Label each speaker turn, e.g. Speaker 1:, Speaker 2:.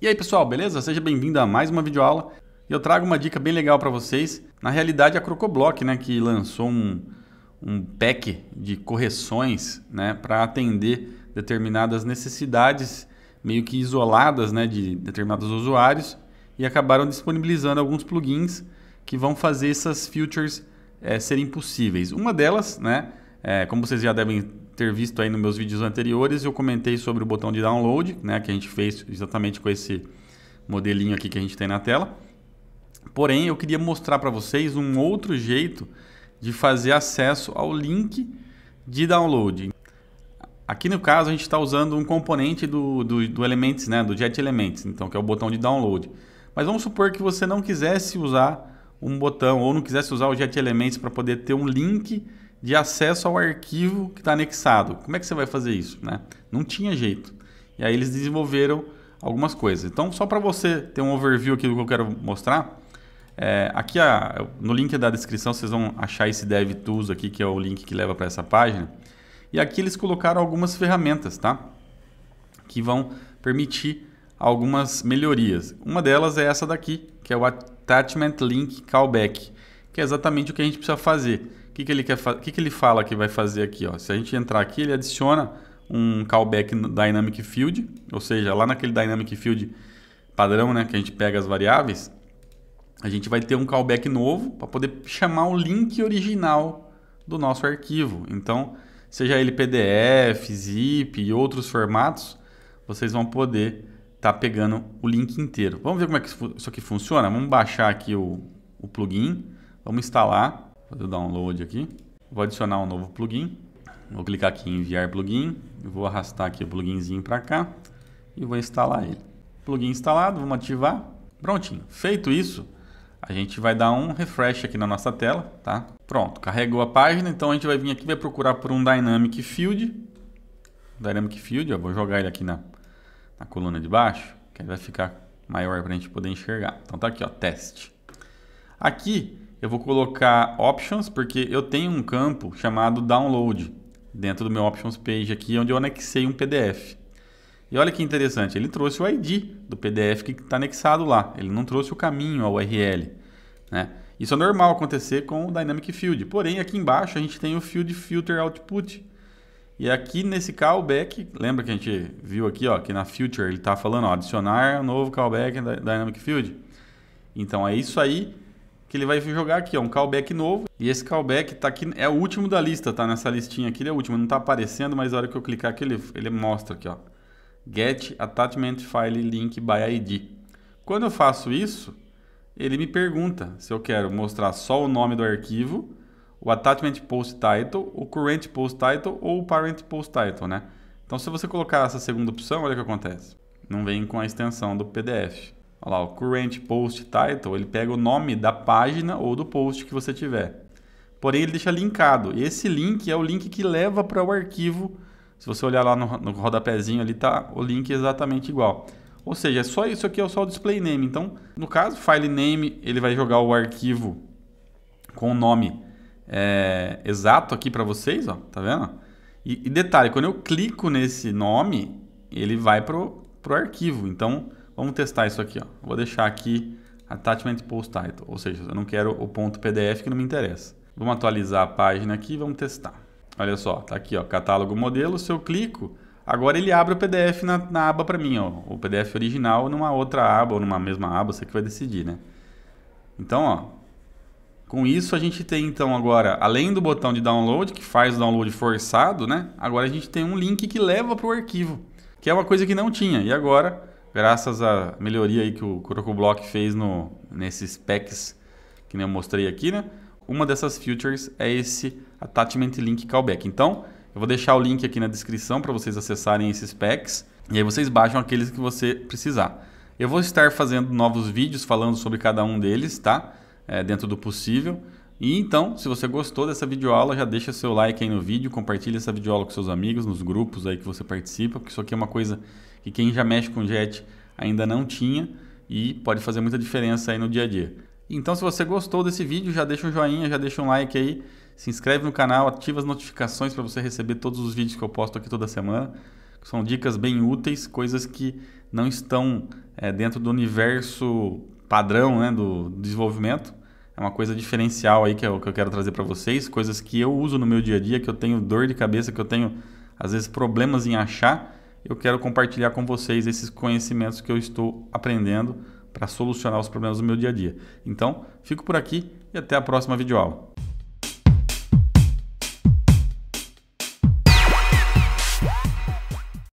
Speaker 1: E aí pessoal, beleza? Seja bem-vindo a mais uma videoaula. Eu trago uma dica bem legal para vocês. Na realidade, a Crocoblock, né, que lançou um, um pack de correções, né, para atender determinadas necessidades meio que isoladas, né, de determinados usuários e acabaram disponibilizando alguns plugins que vão fazer essas features é, serem possíveis. Uma delas, né, é, como vocês já devem ter visto aí nos meus vídeos anteriores, eu comentei sobre o botão de download, né, que a gente fez exatamente com esse modelinho aqui que a gente tem na tela. Porém, eu queria mostrar para vocês um outro jeito de fazer acesso ao link de download. Aqui no caso, a gente está usando um componente do, do, do Elements, né, do Jet Elements, então, que é o botão de download. Mas vamos supor que você não quisesse usar um botão ou não quisesse usar o Jet Elements para poder ter um link de acesso ao arquivo que está anexado. Como é que você vai fazer isso? Né? Não tinha jeito. E aí eles desenvolveram algumas coisas. Então, só para você ter um overview aqui do que eu quero mostrar, é, aqui a, no link da descrição vocês vão achar esse DevTools aqui, que é o link que leva para essa página. E aqui eles colocaram algumas ferramentas, tá? Que vão permitir algumas melhorias. Uma delas é essa daqui, que é o Attachment Link Callback, que é exatamente o que a gente precisa fazer que, que ele quer O que, que ele fala que vai fazer aqui? Ó? Se a gente entrar aqui, ele adiciona um callback dynamic field, ou seja, lá naquele dynamic field padrão, né, que a gente pega as variáveis, a gente vai ter um callback novo para poder chamar o link original do nosso arquivo. Então, seja ele PDF, zip e outros formatos, vocês vão poder estar tá pegando o link inteiro. Vamos ver como é que isso aqui funciona? Vamos baixar aqui o, o plugin, vamos instalar fazer o download aqui. Vou adicionar um novo plugin. Vou clicar aqui em enviar plugin. Vou arrastar aqui o pluginzinho para cá e vou instalar ele. Plugin instalado, vamos ativar. Prontinho. Feito isso, a gente vai dar um refresh aqui na nossa tela, tá? Pronto, carregou a página, então a gente vai vir aqui vai procurar por um Dynamic Field. Dynamic Field, ó, vou jogar ele aqui na, na coluna de baixo, que ele vai ficar maior para a gente poder enxergar. Então tá aqui, ó, teste. Aqui eu vou colocar options, porque eu tenho um campo chamado download dentro do meu options page aqui, onde eu anexei um PDF. E olha que interessante, ele trouxe o ID do PDF que está anexado lá, ele não trouxe o caminho, a URL. Né? Isso é normal acontecer com o Dynamic Field, porém aqui embaixo a gente tem o Field Filter Output. E aqui nesse callback, lembra que a gente viu aqui ó, que na Future ele está falando ó, adicionar um novo callback da Dynamic Field? Então é isso aí que ele vai jogar aqui, ó, um callback novo. E esse callback tá aqui, é o último da lista, tá? Nessa listinha aqui, ele é o último, não tá aparecendo, mas na hora que eu clicar aqui, ele, ele mostra aqui, ó. Get Attachment File Link by ID. Quando eu faço isso, ele me pergunta se eu quero mostrar só o nome do arquivo, o Attachment Post Title, o Current Post Title ou o Parent Post Title, né? Então, se você colocar essa segunda opção, olha o que acontece. Não vem com a extensão do PDF. Olha lá, o Current Post Title, ele pega o nome da página ou do post que você tiver. Porém, ele deixa linkado. esse link é o link que leva para o arquivo. Se você olhar lá no, no rodapézinho ali, tá o link é exatamente igual. Ou seja, é só isso aqui é só o display name. Então, no caso, file name, ele vai jogar o arquivo com o nome é, exato aqui para vocês, ó, tá vendo? E, e detalhe, quando eu clico nesse nome, ele vai pro, pro arquivo. Então, Vamos testar isso aqui, ó. Vou deixar aqui attachment post title, ou seja, eu não quero o ponto .pdf que não me interessa. Vamos atualizar a página aqui e vamos testar. Olha só, tá aqui, ó, catálogo modelo, se eu clico, agora ele abre o PDF na, na aba para mim, ó, o PDF original numa outra aba ou numa mesma aba, você que vai decidir, né? Então, ó, com isso a gente tem então agora, além do botão de download, que faz o download forçado, né? Agora a gente tem um link que leva para o arquivo, que é uma coisa que não tinha. E agora graças à melhoria aí que o CrocoBlock fez no, nesses packs que eu mostrei aqui, né? Uma dessas features é esse Attachment Link Callback. Então, eu vou deixar o link aqui na descrição para vocês acessarem esses packs e aí vocês baixam aqueles que você precisar. Eu vou estar fazendo novos vídeos falando sobre cada um deles, tá? É, dentro do possível. E então, se você gostou dessa videoaula, já deixa seu like aí no vídeo, compartilha essa videoaula com seus amigos, nos grupos aí que você participa, porque isso aqui é uma coisa que quem já mexe com jet ainda não tinha e pode fazer muita diferença aí no dia a dia. Então, se você gostou desse vídeo, já deixa um joinha, já deixa um like aí, se inscreve no canal, ativa as notificações para você receber todos os vídeos que eu posto aqui toda semana. São dicas bem úteis, coisas que não estão é, dentro do universo padrão né, do desenvolvimento. É uma coisa diferencial aí que o que eu quero trazer para vocês, coisas que eu uso no meu dia a dia, que eu tenho dor de cabeça, que eu tenho às vezes problemas em achar eu quero compartilhar com vocês esses conhecimentos que eu estou aprendendo para solucionar os problemas do meu dia a dia. Então, fico por aqui e até a próxima videoaula.